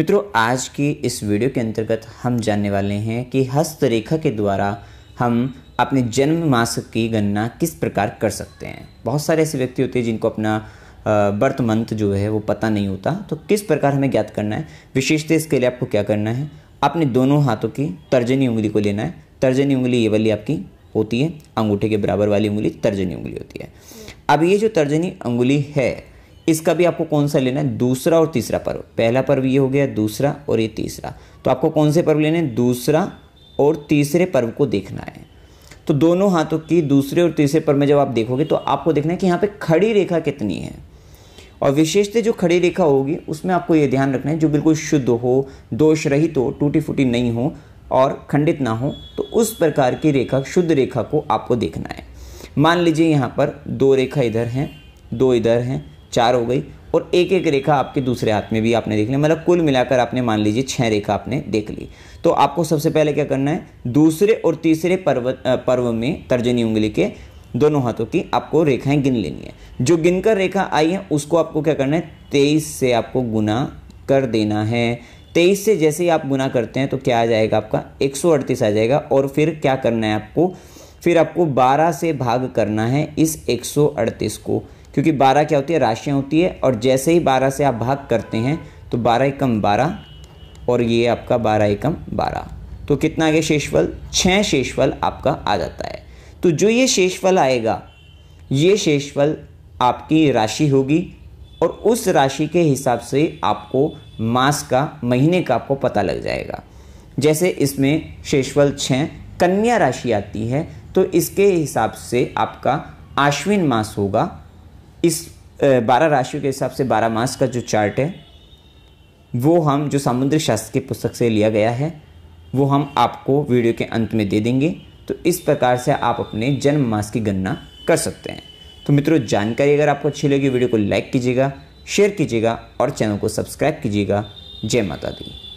मित्रों आज की इस वीडियो के अंतर्गत हम जानने वाले हैं कि हस्तरेखा के द्वारा हम अपने जन्म मास की गणना किस प्रकार कर सकते हैं बहुत सारे ऐसे व्यक्ति होते हैं जिनको अपना बर्थ मंथ जो है वो पता नहीं होता तो किस प्रकार हमें ज्ञात करना है विशेषतः इसके लिए आपको क्या करना है अपने दोनों हाथों की तर्जनी उंगली को लेना है तर्जनी उंगली ये वाली आपकी होती है अंगूठे के बराबर वाली उंगली तर्जनी उंगली होती है अब ये जो तर्जनी उंगली है इसका भी आपको कौन सा लेना है दूसरा और तीसरा पर्व पहला पर्व ये हो गया दूसरा और ये तीसरा तो आपको कौन से पर्व लेने हैं दूसरा और तीसरे पर्व को देखना है तो दोनों हाथों की दूसरे और तीसरे पर्व में जब आप देखोगे तो आपको देखना है कि यहाँ पे खड़ी रेखा कितनी है और विशेषतः जो खड़ी रेखा होगी उसमें आपको ये ध्यान रखना है जो बिल्कुल शुद्ध हो दोष रहित हो टूटी फूटी नहीं हो और खंडित ना हो तो उस प्रकार की रेखा शुद्ध रेखा को आपको देखना है मान लीजिए यहाँ पर दो रेखा इधर हैं दो इधर हैं चार हो गई और एक एक रेखा आपके दूसरे हाथ में भी आपने देख ली मतलब कुल मिलाकर आपने मान लीजिए छः रेखा आपने देख ली तो आपको सबसे पहले क्या करना है दूसरे और तीसरे पर्व पर्व में तर्जनी उंगली के दोनों हाथों की आपको रेखाएं गिन लेनी है जो गिनकर रेखा आई है उसको आपको क्या करना है तेईस से आपको गुना कर देना है तेईस से जैसे ही आप गुना करते हैं तो क्या आ जाएगा आपका एक आ जाएगा और फिर क्या करना है आपको फिर आपको बारह से भाग करना है इस एक को क्योंकि बारह क्या होती है राशियाँ होती है और जैसे ही बारह से आप भाग करते हैं तो बारह एकम बारह और ये आपका बारह एकम बारह तो कितना आ गया शेषफल छः शेषफल आपका आ जाता है तो जो ये शेषफल आएगा ये शेषफल आपकी राशि होगी और उस राशि के हिसाब से आपको मास का महीने का आपको पता लग जाएगा जैसे इसमें शेषफल छः कन्या राशि आती है तो इसके हिसाब से आपका आश्विन मास होगा इस बारह राशियों के हिसाब से बारह मास का जो चार्ट है वो हम जो समुद्र शास्त्र की पुस्तक से लिया गया है वो हम आपको वीडियो के अंत में दे देंगे तो इस प्रकार से आप अपने जन्म मास की गणना कर सकते हैं तो मित्रों जानकारी अगर आपको अच्छी लगी वीडियो को लाइक कीजिएगा शेयर कीजिएगा और चैनल को सब्सक्राइब कीजिएगा जय माता दी